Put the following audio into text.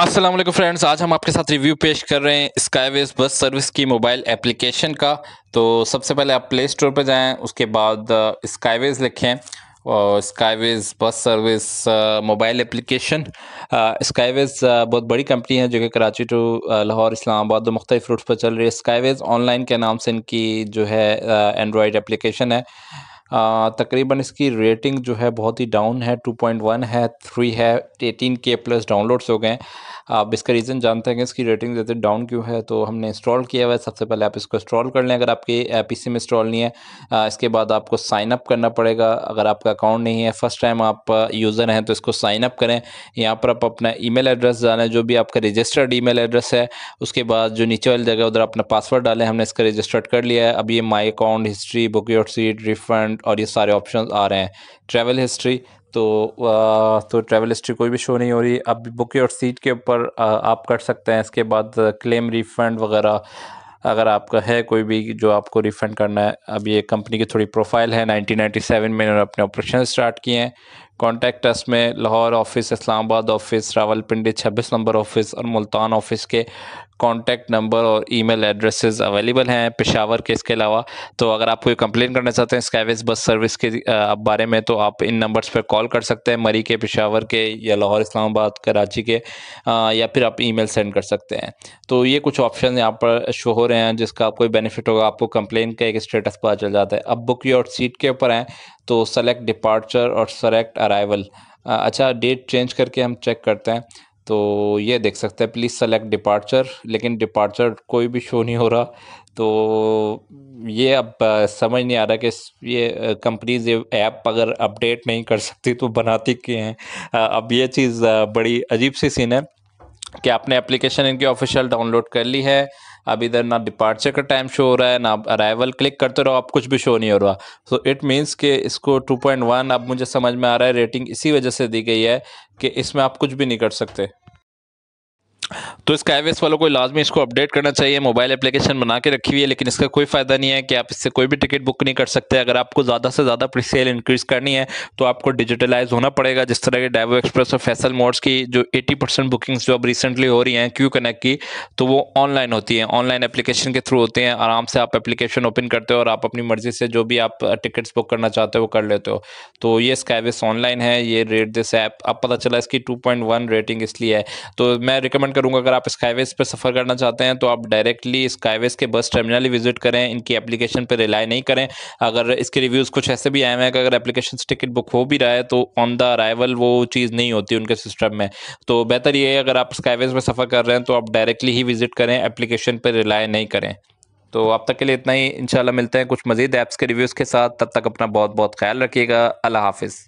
Aslam friends आज हम आपके साथ रिव्यू पेश कर रहे हैं स्काईवेज बस सर्विस की मोबाइल एप्लीकेशन का तो सबसे पहले आप प्ले स्टोर पर जाएँ उसके बाद स्काईवेज लिखें और स्काईवेज बस सर्विस मोबाइल एप्लीकेशन स्काईवेज बहुत बड़ी कंपनी है जो कि कराची टू लाहौर इस्लामाबाद और मुख्तलिफ रूट्स पर चल रही है स्काईवेज ऑनलाइन के नाम से इनकी जो है एंड्रॉयड एप्लीकेशन है तकरीबन इसकी रेटिंग जो है बहुत ही डाउन है 2.1 है 3 है 18 के प्लस डाउनलोड्स हो गए आप इसका रीज़न जानते हैं कि इसकी रेटिंग जैसे डाउन क्यों है तो हमने इंस्टॉल किया हुआ है सबसे पहले आप इसको इंस्टॉल कर लें अगर आपके पी में इंस्टॉल नहीं है इसके बाद आपको साइनअप करना पड़ेगा अगर आपका अकाउंट नहीं है फर्स्ट टाइम आप यूज़र हैं तो इसको साइनअप करें यहाँ पर आप अपना मेल एड्रेस डालें जो भी आपका रजिस्टर्ड मेल एड्रेस है उसके बाद जो नीचे वाली जगह उधर अपना पासवर्ड डालें हमने इसका रजिस्टर्ड कर लिया है अब ये my account history book your seat refund और ये सारे ऑप्शन आ रहे हैं ट्रैवल हिस्ट्री तो आ, तो ट्रैवल हिस्ट्री कोई भी शो नहीं हो रही अब बुक और सीट के ऊपर आप कर सकते हैं इसके बाद क्लेम रिफंड वगैरह अगर आपका है कोई भी जो आपको रिफ़ंड करना है अब ये कंपनी की थोड़ी प्रोफाइल है 1997 में इन्होंने अपने ऑपरेशन स्टार्ट किए हैं कॉन्टैक्ट अस में लाहौर ऑफिस इस्लामाबाद ऑफिस रावलपिंडी छब्बीस नंबर ऑफिस और मुल्तान ऑफिस के कॉन्टैक्ट नंबर और ईमेल एड्रेसेस अवेलेबल हैं पेशावर के इसके अलावा तो अगर आप कोई कंप्लेन करना चाहते हैं स्काईवेज बस सर्विस के बारे में तो आप इन नंबर्स पर कॉल कर सकते हैं मरी के पेशावर के या लाहौर इस्लामाबाद कराची के या फिर आप ईमेल सेंड कर सकते हैं तो ये कुछ ऑप्शन यहाँ पर शो हो रहे हैं जिसका आपको बेनिफिट होगा आपको कंप्लेन का एक स्टेटस पता चल जाता है अब बुक योर सीट के ऊपर हैं तो सेलेक्ट डिपार्चर और सेलेक्ट अराइवल अच्छा डेट चेंज करके हम चेक करते हैं तो ये देख सकते हैं प्लीज़ सेलेक्ट डिपार्चर लेकिन डिपार्चर कोई भी शो नहीं हो रहा तो ये अब समझ नहीं आ रहा कि ये कंपनीज ये ऐप अगर अपडेट नहीं कर सकती तो बनाती क्यों हैं अब ये चीज़ बड़ी अजीब सी सीन है कि आपने एप्लीकेशन इनकी ऑफिशियल डाउनलोड कर ली है अब इधर ना डिपार्चर का टाइम शो हो रहा है ना अराइवल क्लिक करते रहो आप कुछ भी शो नहीं हो रहा सो इट मीन्स कि इसको 2.1 अब मुझे समझ में आ रहा है रेटिंग इसी वजह से दी गई है कि इसमें आप कुछ भी नहीं कर सकते तो स्काईवेस वालों को लाजमी इसको अपडेट करना चाहिए मोबाइल एप्लीकेशन बना के रखी हुई है लेकिन इसका कोई फ़ायदा नहीं है कि आप इससे कोई भी टिकट बुक नहीं कर सकते अगर आपको ज़्यादा से ज़्यादा प्री सेल इंक्रीज करनी है तो आपको डिजिटलाइज होना पड़ेगा जिस तरह के डाइवो एक्सप्रेस और फैसल मोड्स की जो एटी परसेंट बुकिंग्स जो अब रिसेंटली हो रही हैं क्यू कनेक्ट की तो वो ऑनलाइन होती हैं ऑनलाइन एप्लीकेशन के थ्रू होते हैं आराम से आप एप्लीकेशन ओपन करते हो और आप अपनी मर्जी से जो भी आप टिकट्स बुक करना चाहते हो वो कर लेते हो तो ये स्काईवेस ऑनलाइन है ये रेट दिस ऐप अब पता चला इसकी टू रेटिंग इसलिए है तो मैं रिकमेंड करूंगा अगर आप स्काईवेज पर सफ़र करना चाहते हैं तो आप डायरेक्टली स्काईवेज के बस टर्मिनल विजिट करें इनकी एप्लीकेशन पर रिलाई नहीं करें अगर इसके रिव्यूज़ कुछ ऐसे भी आए हैं कि अगर एप्लीकेशन से टिकट बुक हो भी रहा है तो ऑन द अराइवल वो चीज़ नहीं होती उनके सिस्टम में तो बेहतर ये है अगर आप स्काईवेज पर सफ़र कर रहे हैं तो आप डायरेक्टली ही विजिट करें एप्लीकेशन पर रिलाई नहीं करें तो अब तक के लिए इतना ही इंशाल्लाह मिलते हैं कुछ मज़ीद ऐप्स के रिव्यूज़ के साथ तब तक अपना बहुत बहुत ख्याल रखिएगा अल्लाह हाफिज़